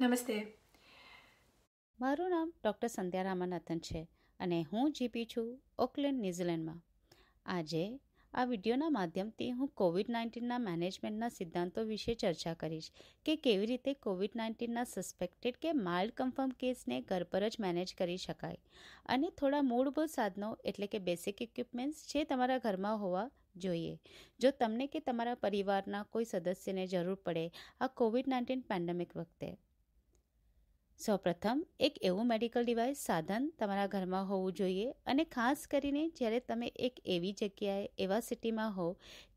નમસ્તે મારું નામ ડૉક્ટર સંધ્યા રામાનાથન છે અને હું જીપી છું ઓકલેન્ડ ન્યૂઝીલેન્ડમાં આજે આ વિડીયોના માધ્યમથી હું કોવિડ નાઇન્ટીનના મેનેજમેન્ટના સિદ્ધાંતો વિશે ચર્ચા કરીશ કે કેવી રીતે કોવિડ નાઇન્ટીનના સસ્પેક્ટેડ કે માઇલ્ડ કન્ફર્મ કેસને ઘર પર જ મેનેજ કરી શકાય અને થોડા મૂળભૂત સાધનો એટલે કે બેસિક ઇક્વિપમેન્ટ્સ જે તમારા ઘરમાં હોવા જોઈએ જો તમને કે તમારા પરિવારના કોઈ સદસ્યને જરૂર પડે આ કોવિડ નાઇન્ટીન પેન્ડેમિક વખતે સૌપ્રથમ એક એવું મેડિકલ ડિવાઇસ સાધન તમારા ઘરમાં હોવું જોઈએ અને ખાસ કરીને જ્યારે તમે એક એવી જગ્યાએ એવા સિટીમાં હો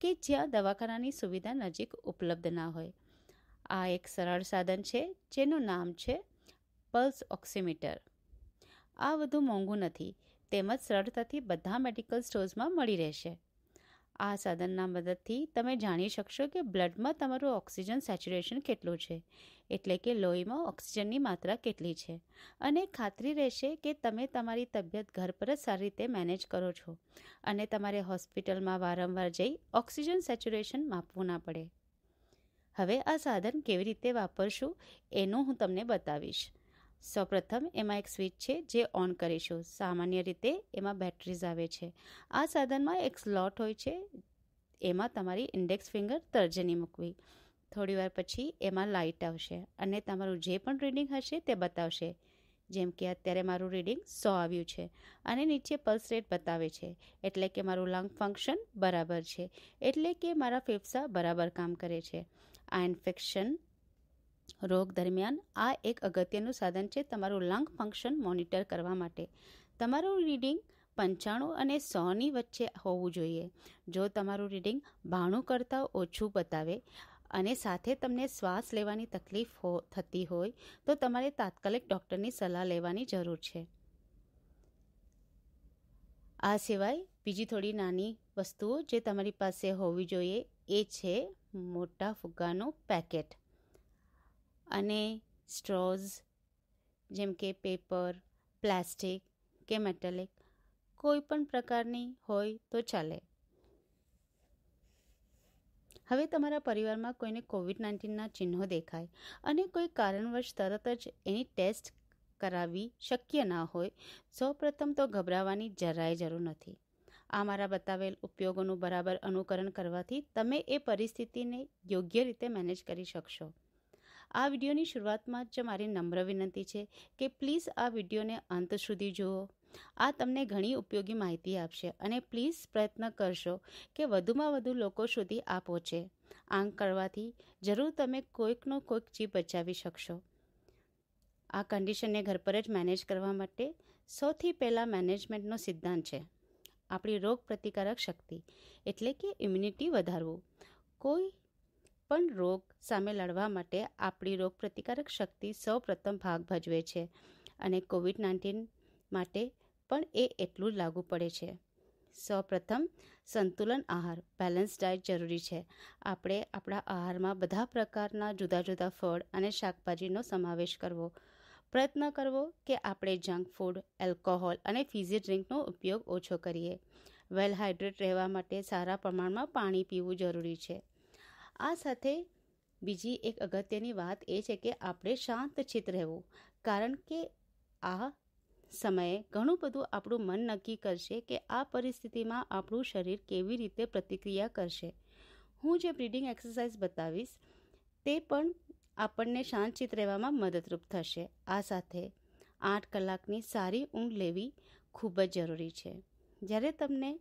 કે જ્યાં દવાખાનાની સુવિધા નજીક ઉપલબ્ધ ના હોય આ એક સરળ સાધન છે જેનું નામ છે પલ્સ ઓક્સિમીટર આ વધુ મોંઘું નથી તેમજ સરળતાથી બધા મેડિકલ સ્ટોર્સમાં મળી રહેશે આ સાધનના મદદથી તમે જાણી શકશો કે બ્લડમાં તમારું ઓક્સિજન સેચ્યુરેશન કેટલું છે એટલે કે લોહીમાં ઓક્સિજનની માત્રા કેટલી છે અને ખાતરી રહેશે કે તમે તમારી તબિયત ઘર પર જ સારી રીતે મેનેજ કરો છો અને તમારે હોસ્પિટલમાં વારંવાર જઈ ઓક્સિજન સેચ્યુરેશન માપવું ના પડે હવે આ સાધન કેવી રીતે વાપરશું એનું હું તમને બતાવીશ સૌપ્રથમ એમાં એક સ્વિચ છે જે ઓન કરીશું સામાન્ય રીતે એમાં બેટરીઝ આવે છે આ સાધનમાં એક સ્લોટ હોય છે એમાં તમારી ઇન્ડેક્સ ફિંગર તર્જની મૂકવી થોડીવાર પછી એમાં લાઇટ આવશે અને તમારું જે પણ રીડિંગ હશે તે બતાવશે જેમ કે અત્યારે મારું રીડિંગ સો આવ્યું છે અને નીચે પલ્સ રેટ બતાવે છે એટલે કે મારું લંગ ફંક્શન બરાબર છે એટલે કે મારા ફેફસા બરાબર કામ કરે છે આ ઇન્ફેક્શન રોગ દરમિયાન આ એક અગત્યનું સાધન છે તમારું લંગ ફંક્શન મોનિટર કરવા માટે તમારું રીડિંગ પંચાણું અને સોની વચ્ચે હોવું જોઈએ જો તમારું રીડિંગ બાણું કરતાં ઓછું બતાવે અને સાથે તમને શ્વાસ લેવાની તકલીફ હો થતી હોય તો તમારે તાત્કાલિક ડૉક્ટરની સલાહ લેવાની જરૂર છે આ સિવાય બીજી થોડી નાની વસ્તુઓ જે તમારી પાસે હોવી જોઈએ એ છે મોટા ફુગ્ગાનું પેકેટ અને સ્ટ્રોઝ જેમ કે પેપર પ્લાસ્ટિક કે મેટેલિક કોઈ પણ પ્રકારની હોય તો ચાલે હવે તમારા પરિવારમાં કોઈને કોવિડ નાઇન્ટીનના ચિહ્નો દેખાય અને કોઈ કારણવશ તરત જ એની ટેસ્ટ કરાવવી શક્ય ના હોય સૌપ્રથમ તો ગભરાવાની જરાય જરૂર નથી આ મારા બતાવેલ ઉપયોગોનું બરાબર અનુકરણ કરવાથી તમે એ પરિસ્થિતિને યોગ્ય રીતે મેનેજ કરી શકશો આ વિડીયોની શરૂઆતમાં જ મારી નમ્ર વિનંતી છે કે પ્લીઝ આ વિડીયોને અંત સુધી જુઓ આ તમને ઘણી ઉપયોગી માહિતી આપશે અને પ્લીઝ પ્રયત્ન કરશો કે વધુમાં વધુ લોકો સુધી આ પહોંચે આમ કરવાથી જરૂર તમે કોઈકનો કોઈક જીવ બચાવી શકશો આ કન્ડિશનને ઘર પર જ મેનેજ કરવા માટે સૌથી પહેલાં મેનેજમેન્ટનો સિદ્ધાંત છે આપણી રોગ પ્રતિકારક શક્તિ એટલે કે ઇમ્યુનિટી વધારવું કોઈ પણ રોગ સામે લડવા માટે આપણી રોગ પ્રતિકારક શક્તિ સૌપ્રથમ ભાગ ભજવે છે અને કોવિડ નાઇન્ટીન માટે પણ એ એટલું લાગુ પડે છે સૌપ્રથમ સંતુલન આહાર બેલેન્સ ડાયટ જરૂરી છે આપણે આપણા આહારમાં બધા પ્રકારના જુદા જુદા ફળ અને શાકભાજીનો સમાવેશ કરવો પ્રયત્ન કરવો કે આપણે જંક ફૂડ એલ્કોહોલ અને ફિઝી ડ્રિંકનો ઉપયોગ ઓછો કરીએ વેલ હાઇડ્રેટ રહેવા માટે સારા પ્રમાણમાં પાણી પીવું જરૂરી છે આ સાથે બીજી એક અગત્યની વાત એ છે કે આપણે શાંતચિત્ત રહેવું કારણ કે આ સમયે ઘણું બધું આપણું મન નક્કી કરશે કે આ પરિસ્થિતિમાં આપણું શરીર કેવી રીતે પ્રતિક્રિયા કરશે હું જે બ્રીડિંગ એક્સરસાઇઝ બતાવીશ તે પણ આપણને શાંતચિત્ત રહેવામાં મદદરૂપ થશે આ સાથે આઠ કલાકની સારી ઊંઘ લેવી ખૂબ જ જરૂરી છે જ્યારે તમને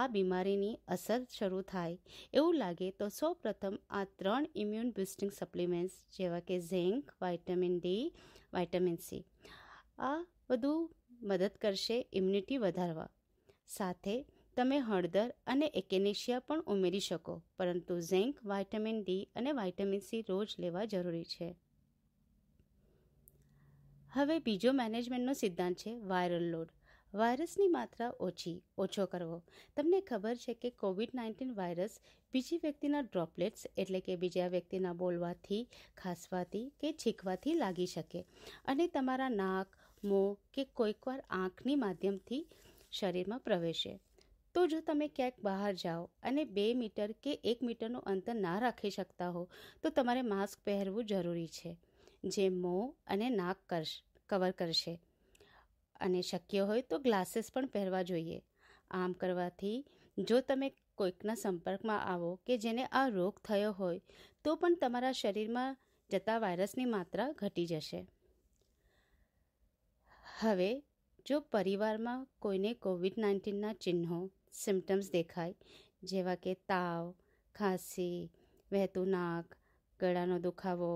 આ બીમારીની અસર શરૂ થાય એવું લાગે તો સૌપ્રથમ આ ત્રણ ઇમ્યુન બુસ્ટિંગ સપ્લિમેન્ટ્સ જેવા કે zinc vitamin D vitamin C આ બધું મદદ કરશે ઇમ્યુનિટી વધારવા સાથે તમે હળદર અને એકેનેશિયા પણ ઉમેરી શકો પરંતુ ઝેંક વાઇટામિન ડી અને વાઇટામિન સી રોજ લેવા જરૂરી છે હવે બીજો મેનેજમેન્ટનો સિદ્ધાંત છે વાયરલ લોડ વાયરસની માત્રા ઓછી ઓછો કરવો તમને ખબર છે કે કોવિડ નાઇન્ટીન વાયરસ બીજી વ્યક્તિના ડ્રોપલેટ્સ એટલે કે બીજા વ્યક્તિના બોલવાથી ખાંસવાથી કે છીંકવાથી લાગી શકે અને તમારા નાક મોં કે કોઈકવાર આંખની માધ્યમથી શરીરમાં પ્રવેશે તો જો તમે ક્યાંક બહાર જાઓ અને બે મીટર કે એક મીટરનું અંતર ના રાખી શકતા હો તો તમારે માસ્ક પહેરવું જરૂરી છે જે મોં અને નાક કરશ કવર કરશે અને શક્ય હોય તો ગ્લાસીસ પણ પહેરવા જોઈએ આમ કરવાથી જો તમે કોઈકના સંપર્કમાં આવો કે જેને આ રોગ થયો હોય તો પણ તમારા શરીરમાં જતા વાયરસની માત્રા ઘટી જશે હવે જો પરિવારમાં કોઈને કોવિડ નાઇન્ટીનના ચિહ્નો સિમ્ટમ્સ દેખાય જેવા કે તાવ ખાંસી વહેતું નાક ગળાનો દુખાવો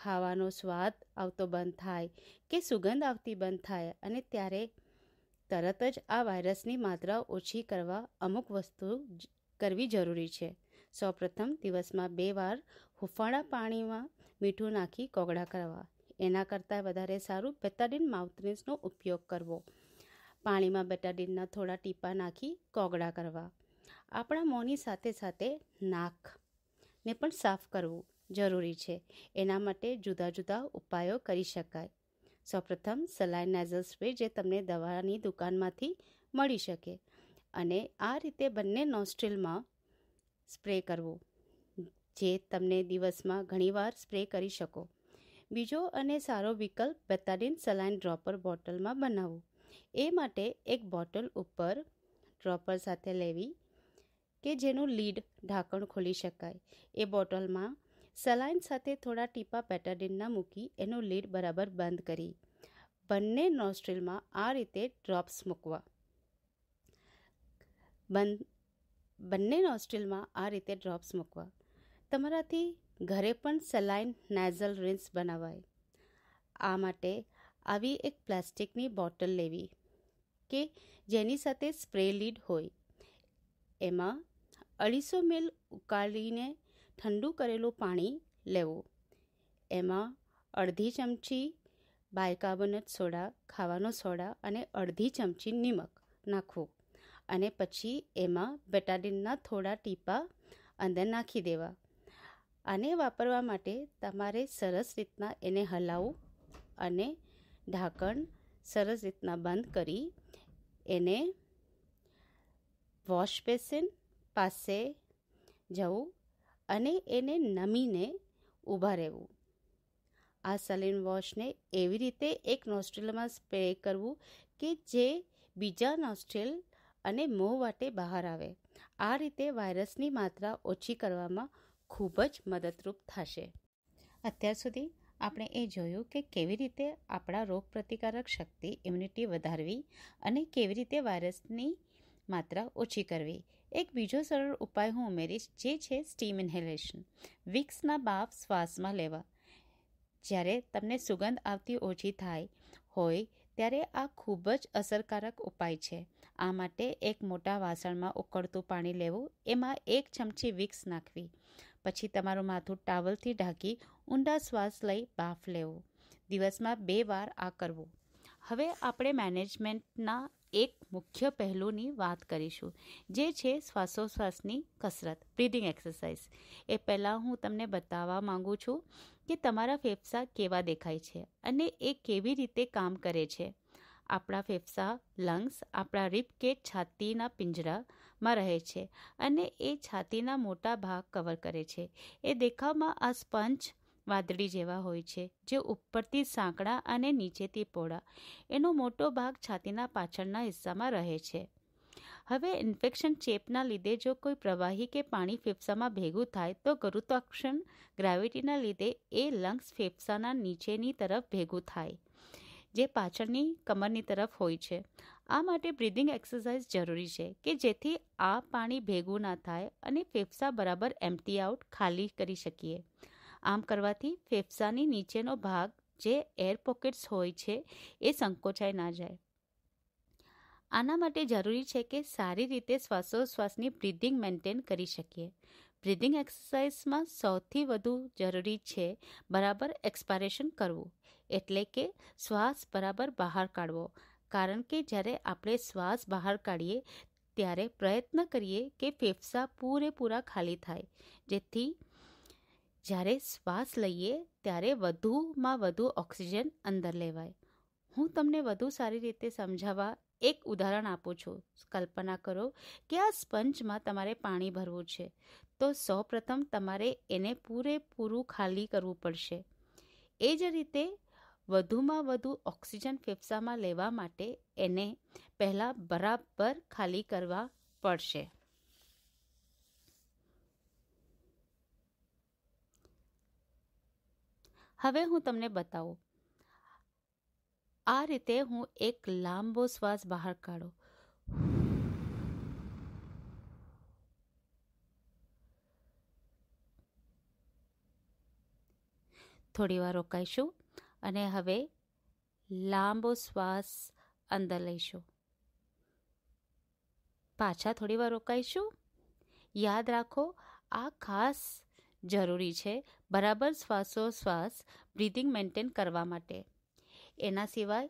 ખાવાનો સ્વાદ આવતો બંધ થાય કે સુગંધ આવતી બંધ થાય અને ત્યારે તરત જ આ વાયરસની માત્રા ઓછી કરવા અમુક વસ્તુ કરવી જરૂરી છે સૌપ્રથમ દિવસમાં બે વાર હૂંફાળા પાણીમાં મીઠું નાખી કોગળા કરવા એના કરતાં વધારે સારું બેટાડીન માઉથરીન્સનો ઉપયોગ કરવો પાણીમાં બેટાડીનના થોડા ટીપા નાખી કોગળા કરવા આપણા મોંની સાથે સાથે નાક ને પણ સાફ કરવું જરૂરી છે એના માટે જુદા જુદા ઉપાયો કરી શકાય સૌપ્રથમ સલાઈન નેઝલ સ્પ્રે જે તમને દવાની દુકાનમાંથી મળી શકે અને આ રીતે બંને નોસ્ટ્રિલમાં સ્પ્રે કરવો જે તમને દિવસમાં ઘણીવાર સ્પ્રે કરી શકો બીજો અને સારો વિકલ્પ બેતાડીન સલાઈન ડ્રોપર બોટલમાં બનાવવું એ માટે એક બોટલ ઉપર ડ્રોપર સાથે લેવી કે જેનું લીડ ઢાંકણ ખોલી શકાય એ બોટલમાં સલાઈન સાથે થોડા ટીપા પેટાડિનના મૂકી એનો લીડ બરાબર બંધ કરી બંને નોસ્ટ્રીલમાં આ રીતે ડ્રોપ્સ મૂકવા બંધ બંને નોસ્ટ્રીલમાં આ રીતે ડ્રોપ્સ મૂકવા તમારાથી ઘરે પણ સલાઈન નેઝલ રિન્સ બનાવાય આ માટે આવી એક પ્લાસ્ટિકની બોટલ લેવી કે જેની સાથે સ્પ્રે લીડ હોય એમાં અઢીસો મિલ ઉકાળીને ઠંડુ કરેલું પાણી લેવું એમાં અડધી ચમચી બાયકાર્બોનેટ સોડા ખાવાનો સોડા અને અડધી ચમચી નિમક નાખવું અને પછી એમાં બેટાડીનના થોડા ટીપા અંદર નાખી દેવા આને વાપરવા માટે તમારે સરસ રીતના એને હલાવવું અને ઢાંકણ સરસ રીતના બંધ કરી એને વોશ બેસિન પાસે જવું અને એને નમીને ઊભા રહેવું આ સલીન વોશને એવી રીતે એક નોસ્ટ્રેલમાં સ્પ્રે કરવું કે જે બીજા નોસ્ટ્રેલ અને મોં વાટે બહાર આવે આ રીતે વાયરસની માત્રા ઓછી કરવામાં ખૂબ જ મદદરૂપ થશે અત્યાર સુધી આપણે એ જોયું કે કેવી રીતે આપણા રોગપ્રતિકારક શક્તિ ઇમ્યુનિટી વધારવી અને કેવી રીતે વાયરસની માત્રા ઓછી કરવી એક બીજો સરળ ઉપાય હું ઉમેરીશ જે છે સ્ટીમ ઇન્હેલેશન વિક્સના બાફ શ્વાસમાં લેવા જ્યારે તમને સુગંધ આવતી ઓછી થાય હોય ત્યારે આ ખૂબ જ અસરકારક ઉપાય છે આ માટે એક મોટા વાસણમાં ઉકળતું પાણી લેવું એમાં એક ચમચી વિક્સ નાખવી પછી તમારું માથું ટાવલથી ઢાંકી ઊંડા શ્વાસ લઈ બાફ લેવો દિવસમાં બે વાર આ કરવું હવે આપણે મેનેજમેન્ટના એક મુખ્ય પહેલુંની વાત કરીશું જે છે શ્વાસોશ્વાસની કસરત બ્રીધિંગ એક્સરસાઇઝ એ પહેલાં હું તમને બતાવવા માગું છું કે તમારા ફેફસા કેવા દેખાય છે અને એ કેવી રીતે કામ કરે છે આપણા ફેફસા લંગ્સ આપણા રીપ કે છાતીના પિંજરામાં રહે છે અને એ છાતીના મોટા ભાગ કવર કરે છે એ દેખાવમાં આ સ્પંજ વાદળી જેવા હોય છે જે ઉપરથી સાંકડા અને નીચેથી પોળા એનો મોટો ભાગ છાતીના પાછળના હિસ્સામાં રહે છે હવે ઇન્ફેક્શન ચેપના લીધે જો કોઈ પ્રવાહી કે પાણી ફેફસામાં ભેગું થાય તો ગુરુત્વાકર્ષણ ગ્રેવિટીના લીધે એ લંગ્સ ફેફસાના નીચેની તરફ ભેગું થાય જે પાછળની કમરની તરફ હોય છે આ માટે બ્રિધિંગ એક્સરસાઇઝ જરૂરી છે કે જેથી આ પાણી ભેગું ના થાય અને ફેફસા બરાબર એમ્પટી આઉટ ખાલી કરી શકીએ આમ કરવાથી ફેફસાની નીચેનો ભાગ જે એર પોકેટ્સ હોય છે એ સંકોચાઈ ના જાય આના માટે જરૂરી છે કે સારી રીતે શ્વાસોશ્વાસની બ્રિધિંગ મેન્ટેન કરી શકીએ બ્રિધિંગ એક્સરસાઇઝમાં સૌથી વધુ જરૂરી છે બરાબર એક્સપારેશન કરવું એટલે કે શ્વાસ બરાબર બહાર કાઢવો કારણ કે જ્યારે આપણે શ્વાસ બહાર કાઢીએ ત્યારે પ્રયત્ન કરીએ કે ફેફસા પૂરેપૂરા ખાલી થાય જેથી જ્યારે શ્વાસ લઈએ ત્યારે વધુમાં વધુ ઓક્સિજન અંદર લેવાય હું તમને વધુ સારી રીતે સમજાવવા એક ઉદાહરણ આપું છું કલ્પના કરો કે આ સ્પંજમાં તમારે પાણી ભરવું છે તો સૌપ્રથમ તમારે એને પૂરેપૂરું ખાલી કરવું પડશે એ જ રીતે વધુમાં વધુ ઓક્સિજન ફેફસામાં લેવા માટે એને પહેલાં બરાબર ખાલી કરવા પડશે હવે હું તમને બતાવું આ રીતે હું એક લાંબો શ્વાસ બહાર કાઢો થોડી વાર રોકાઈશું અને હવે લાંબો શ્વાસ અંદર લઈશું પાછા થોડી વાર રોકાઈશું યાદ રાખો આ ખાસ જરૂરી છે બરાબર શ્વાસોશ્વાસ બ્રિધિંગ મેન્ટેન કરવા માટે એના સિવાય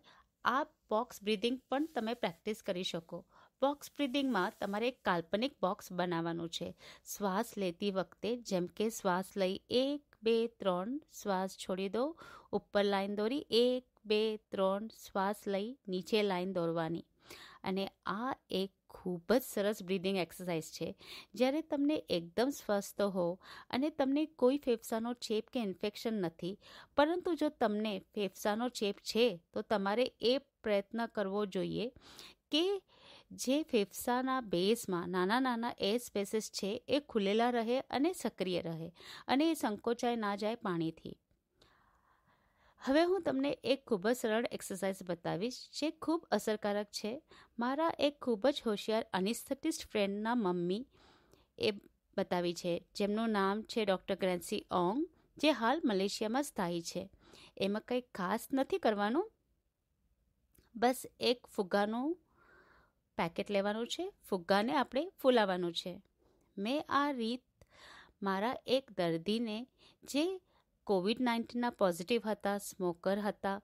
આ બોક્સ બ્રિધિંગ પણ તમે પ્રેક્ટિસ કરી શકો બોક્સ બ્રિધિંગમાં તમારે એક કાલ્પનિક બોક્સ બનાવવાનું છે શ્વાસ લેતી વખતે જેમ કે શ્વાસ લઈ એક બે ત્રણ શ્વાસ છોડી દો ઉપર લાઈન દોરી એક બે ત્રણ શ્વાસ લઈ નીચે લાઈન દોરવાની અને આ એક ખૂબ જ સરસ બ્રીધિંગ એક્સરસાઇઝ છે જ્યારે તમને એકદમ સ્વસ્થ હો અને તમને કોઈ ફેફસાનો ચેપ કે ઇન્ફેક્શન નથી પરંતુ જો તમને ફેફસાનો ચેપ છે તો તમારે એ પ્રયત્ન કરવો જોઈએ કે જે ફેફસાના બેઝમાં નાના નાના એર સ્પેસીસ છે એ ખુલેલા રહે અને સક્રિય રહે અને એ સંકોચાય ના જાય પાણીથી હવે હું તમને એક ખૂબ જ સરળ એક્સરસાઇઝ બતાવીશ જે ખૂબ અસરકારક છે મારા એક ખૂબ જ હોશિયાર અનિસ્થેટિસ્ટ ફ્રેન્ડના મમ્મી એ બતાવી છે જેમનું નામ છે ડૉક્ટર ગ્રેન્સી ઓંગ જે હાલ મલેશિયામાં સ્થાયી છે એમાં કંઈ ખાસ નથી કરવાનું બસ એક ફુગ્ગાનું પેકેટ લેવાનું છે ફુગ્ગાને આપણે ફૂલાવાનું છે મેં આ રીત મારા એક દર્દીને જે કોવિડ નાઇન્ટીનના પોઝિટિવ હતા સ્મોકર હતા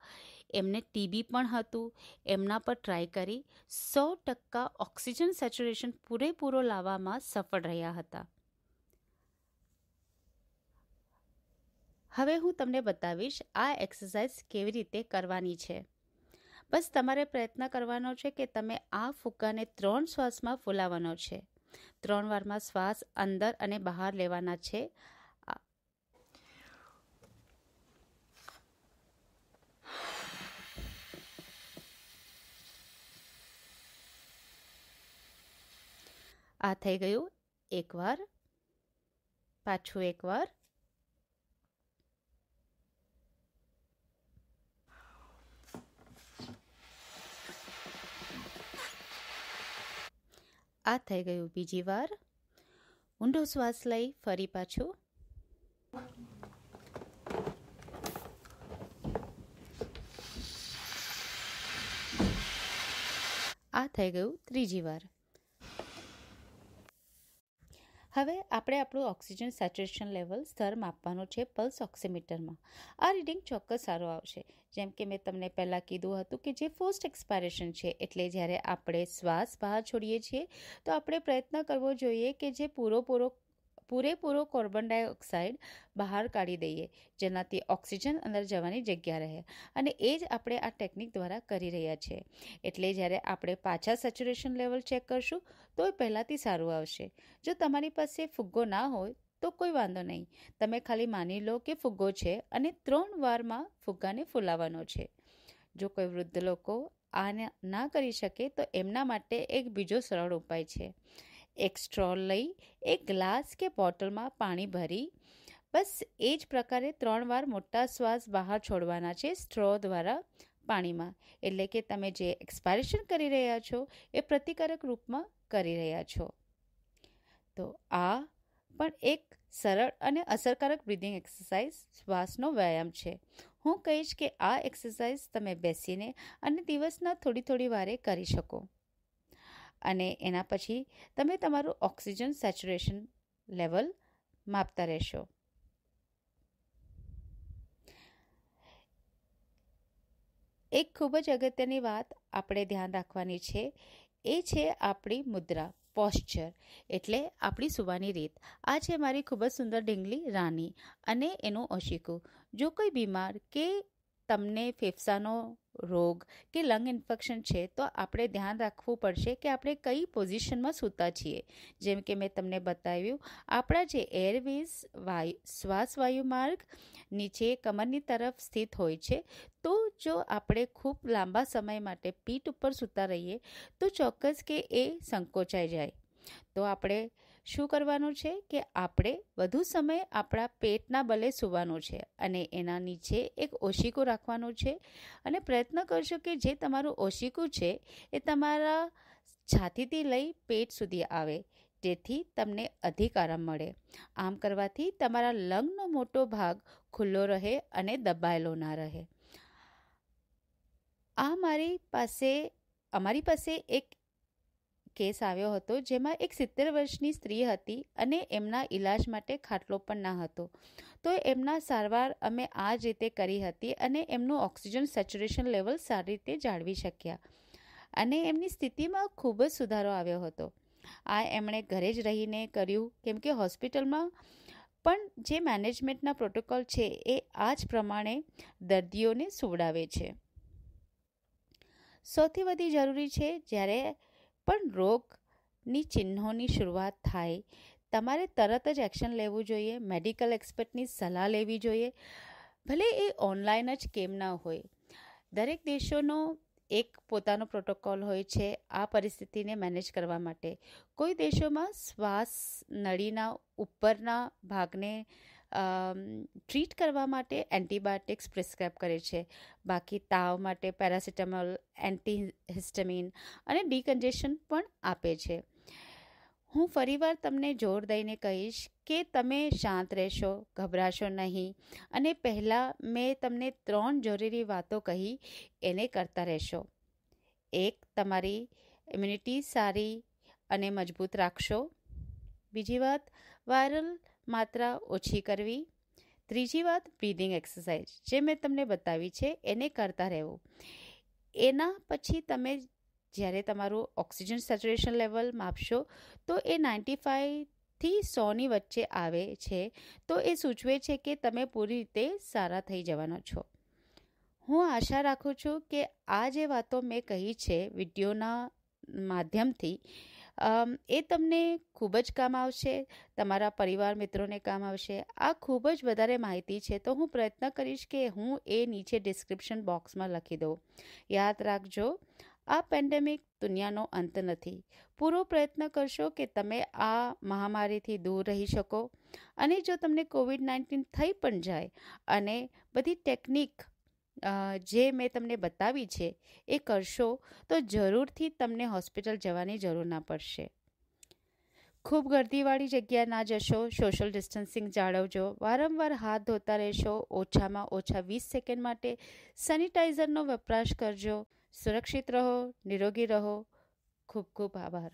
એમને ટીબી પણ હતું એમના પર ટ્રાય કરી સો ટકા ઓક્સિજન સેચ્યુરેશન પૂરેપૂરો લાવવામાં સફળ રહ્યા હતા હવે હું તમને બતાવીશ આ એક્સરસાઇઝ કેવી રીતે કરવાની છે બસ તમારે પ્રયત્ન કરવાનો છે કે તમે આ ફુગ્ગાને ત્રણ શ્વાસમાં ફૂલાવવાનો છે ત્રણ વારમાં શ્વાસ અંદર અને બહાર લેવાના છે આ થઈ ગયું એકવાર પાછું એકવાર આ થઈ ગયું બીજી વાર ઊંડો શ્વાસ લઈ ફરી પાછું આ થઈ ગયું ત્રીજી વાર આપણે આપણું ઓક્સિજન સેચ્યુરેશન લેવલ સ્તર માપવાનો છે પલ્સ ઓક્સિમીટરમાં આ રીડિંગ ચોક્કસ સારો આવશે જેમ કે મેં તમને પહેલાં કીધું હતું કે જે ફર્સ્ટ એક્સપાયરેશન છે એટલે જ્યારે આપણે શ્વાસ બહાર છોડીએ છીએ તો આપણે પ્રયત્ન કરવો જોઈએ કે જે પૂરો પૂરો પૂરેપૂરો કાર્બન ડાયોક્સાઇડ બહાર કાઢી દઈએ જેનાથી ઓક્સિજન અંદર જવાની જગ્યા રહે અને એ જ આપણે આ ટેકનિક દ્વારા કરી રહ્યા છીએ એટલે જ્યારે આપણે પાછા સેચ્યુરેશન લેવલ ચેક કરશું તો એ પહેલાંથી સારું આવશે જો તમારી પાસે ફુગ્ગો ના હોય તો કોઈ વાંધો નહીં તમે ખાલી માની લો કે ફુગ્ગો છે અને ત્રણ વારમાં ફુગ્ગાને ફૂલાવાનો છે જો કોઈ વૃદ્ધ લોકો આ ના કરી શકે તો એમના માટે એક બીજો સરળ ઉપાય છે એક સ્ટ્રોલ લઈ એક ગ્લાસ કે બોટલમાં પાણી ભરી બસ એ જ પ્રકારે ત્રણ વાર મોટા શ્વાસ બહાર છોડવાના છે સ્ટ્રો દ્વારા પાણીમાં એટલે કે તમે જે એક્સપાયરેશન કરી રહ્યા છો એ પ્રતિકારક રૂપમાં કરી રહ્યા છો તો આ પણ એક સરળ અને અસરકારક બ્રિધિંગ એક્સરસાઇઝ શ્વાસનો વ્યાયામ છે હું કહીશ કે આ એક્સરસાઇઝ તમે બેસીને અને દિવસના થોડી થોડી વારે કરી શકો અને એના પછી તમે તમારું ઓક્સિજન સેચ્યુરેશન લેવલ માપતા રહેશો એક ખૂબ જ અગત્યની વાત આપણે ધ્યાન રાખવાની છે એ છે આપણી મુદ્રા પોસ્ચર એટલે આપણી સુવાની રીત આ છે મારી ખૂબ જ સુંદર ઢીંગલી રાની અને એનું ઓશિકું જો કોઈ બીમાર કે તમને ફેફસાનો રોગ કે લંગ ઇન્ફેક્શન છે તો આપણે ધ્યાન રાખવું પડશે કે આપણે કઈ પોઝિશનમાં સૂતા છીએ જેમ કે મેં તમને બતાવ્યું આપણા જે એરવેઝ વાયુ શ્વાસવાયુ માર્ગ નીચે કમરની તરફ સ્થિત હોય છે તો જો આપણે ખૂબ લાંબા સમય માટે પીઠ ઉપર સૂતા રહીએ તો ચોક્કસ કે એ સંકોચાઈ જાય તો આપણે શું કરવાનું છે કે આપણે વધુ સમય આપણા પેટના બલે સૂવાનું છે અને એના નીચે એક ઓશિકું રાખવાનું છે અને પ્રયત્ન કરશો કે જે તમારું ઓશિકું છે એ તમારા છાતીથી લઈ પેટ સુધી આવે જેથી તમને અધિક આરામ મળે આમ કરવાથી તમારા લંગનો મોટો ભાગ ખુલ્લો રહે અને દબાયેલો ના રહે આ મારી પાસે અમારી પાસે એક કેસ આવ્યો હતો જેમાં એક સિત્તેર વર્ષની સ્ત્રી હતી અને એમના ઈલાજ માટે ખાટલો પણ ના હતો તો એમના સારવાર અમે આ જ રીતે કરી હતી અને એમનું ઓક્સિજન સેચ્યુરેશન લેવલ સારી રીતે જાળવી શક્યા અને એમની સ્થિતિમાં ખૂબ જ સુધારો આવ્યો હતો આ એમણે ઘરે જ રહીને કર્યું કેમ કે હોસ્પિટલમાં પણ જે મેનેજમેન્ટના પ્રોટોકોલ છે એ આ જ પ્રમાણે દર્દીઓને સુવડાવે છે સૌથી વધુ જરૂરી છે જ્યારે પણ રોગની ચિહ્નોની શરૂઆત થાય તમારે તરત જ એક્શન લેવું જોઈએ મેડિકલ એક્સપર્ટની સલાહ લેવી જોઈએ ભલે એ ઓનલાઈન જ કેમ ના હોય દરેક દેશોનો એક પોતાનો પ્રોટોકોલ હોય છે આ પરિસ્થિતિને મેનેજ કરવા માટે કોઈ દેશોમાં શ્વાસ નળીના ઉપરના ભાગને ટ્રીટ કરવા માટે એન્ટીબાયોટિક્સ પ્રિસ્ક્રાઇબ કરે છે બાકી તાવ માટે પેરાસિટામોલ એન્ટીહિસ્ટામિન અને ડીકન્જેશન પણ આપે છે હું ફરીવાર તમને જોર દઈને કહીશ કે તમે શાંત રહેશો ગભરાશો નહીં અને પહેલાં મેં તમને ત્રણ જરૂરી વાતો કહી એને કરતા રહેશો એક તમારી ઇમ્યુનિટી સારી અને મજબૂત રાખશો બીજી વાત વાયરલ માત્રા ઓછી કરવી ત્રીજી વાત બ્રીધિંગ એક્સરસાઇઝ જે મેં તમને બતાવી છે એને કરતા રહેવું એના પછી તમે જ્યારે તમારું ઓક્સિજન સેચ્યુરેશન લેવલ માપશો તો એ નાઇન્ટી ફાઇવથી સોની વચ્ચે આવે છે તો એ સૂચવે છે કે તમે પૂરી રીતે સારા થઈ જવાનો છો હું આશા રાખું છું કે આ જે વાતો મેં કહી છે વિડીયોના માધ્યમથી એ તમને ખૂબ જ કામ આવશે તમારા પરિવાર મિત્રોને કામ આવશે આ ખૂબ જ વધારે માહિતી છે તો હું પ્રયત્ન કરીશ કે હું એ નીચે ડિસ્ક્રિપ્શન બોક્સમાં લખી દઉં યાદ રાખજો આ પેન્ડેમિક દુનિયાનો અંત નથી પૂરો પ્રયત્ન કરશો કે તમે આ મહામારીથી દૂર રહી શકો અને જો તમને કોવિડ નાઇન્ટીન થઈ પણ જાય અને બધી ટેકનિક જે મેં તમને બતાવી છે એ કરશો તો જરૂરથી તમને હોસ્પિટલ જવાની જરૂર ના પડશે ખૂબ ગર્દીવાળી જગ્યા ના જશો સોશિયલ ડિસ્ટન્સિંગ જાળવજો વારંવાર હાથ ધોતા રહેશો ઓછામાં ઓછા વીસ સેકન્ડ માટે સેનિટાઈઝરનો વપરાશ કરજો સુરક્ષિત રહો નિરોગી રહો ખૂબ ખૂબ આભાર